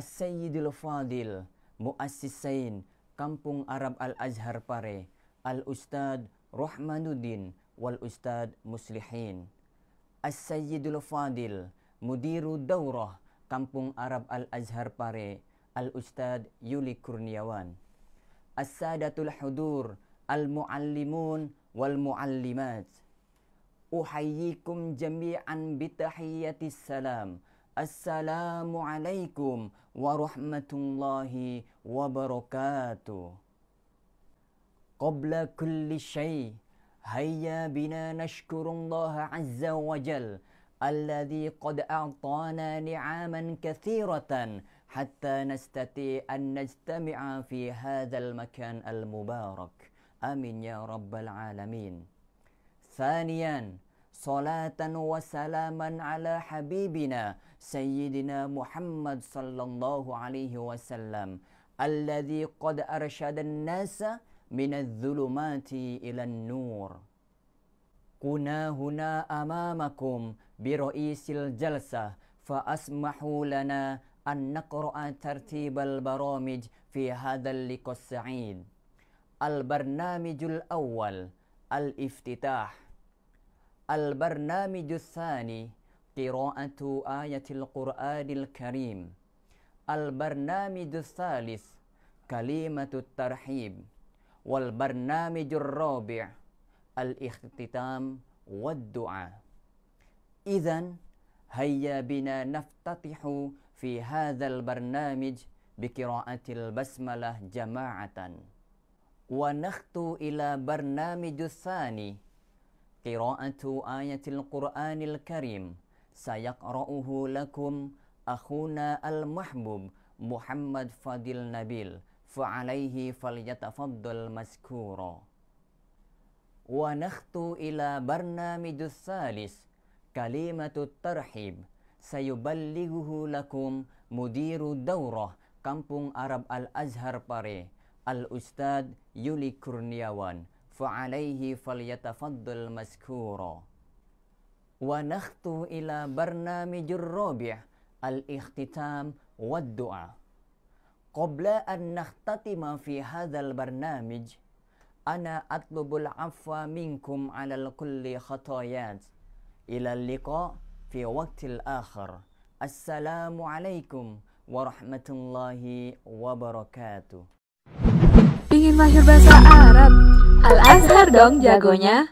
As-Sayyidul Fadil Muassisain Kampung Arab Al-Azhar Pare Al-Ustaz Rahmanuddin wal Ustaz Muslihin As-Sayyidul Fadil Mudiru Daurah Kampung Arab Al-Azhar Pare Al-Ustaz Yuli Kurniawan As-Sadatul Hudur Al-Muallimun wal-Muallimat Uhayyikum jami'an bitahiyyati salam السلام عليكم ورحمة الله وبركاته قبل كل شيء هيا بنا نشكر الله عز وجل الذي قد أعطانا نعاما كثيرة حتى نستطيع أن نجتمع في هذا المكان المبارك آمين يا رب العالمين ثانياً صلاة وسلاما على حبيبنا سيدنا محمد صلى الله عليه وسلم الذي قد أرشد الناس من الظلمات إلى النور كنا هنا أمامكم برئيس الجلسة فأسمحوا لنا أن نقرأ ترتيب البرامج في هذا اللقاء السعيد البرنامج الأول الافتتاح البرنامج الثاني قراءة آية القرآن الكريم البرنامج الثالث كلمة الترحيب والبرنامج الرابع الاختتام والدعاء إذا هيا بنا نفتتح في هذا البرنامج بقراءة البسملة جماعة ونخطو إلى برنامج الثاني قراءة آية القرآن الكريم سيقرأه لكم أخونا المحبوب محمد فضل نبيل فعليه فليتفضل مذكورا ونخط إلى برنامج الثالث كلمة الترحيب سيبلغه لكم مدير الدورة كامبونغ عرب الأزهر باري الأستاذ يولي كورنياوان فعليه فليتفضل مذكورا ونخطو إلى برنامج الرابع الاختتام والدعاء قبل أن نختتم في هذا البرنامج أنا أطلب العفو منكم على كل خطايات إلى اللقاء في وقت آخر السلام عليكم ورحمة الله وبركاته mahir bahasa Arab. Al-Azhar dong jagonya.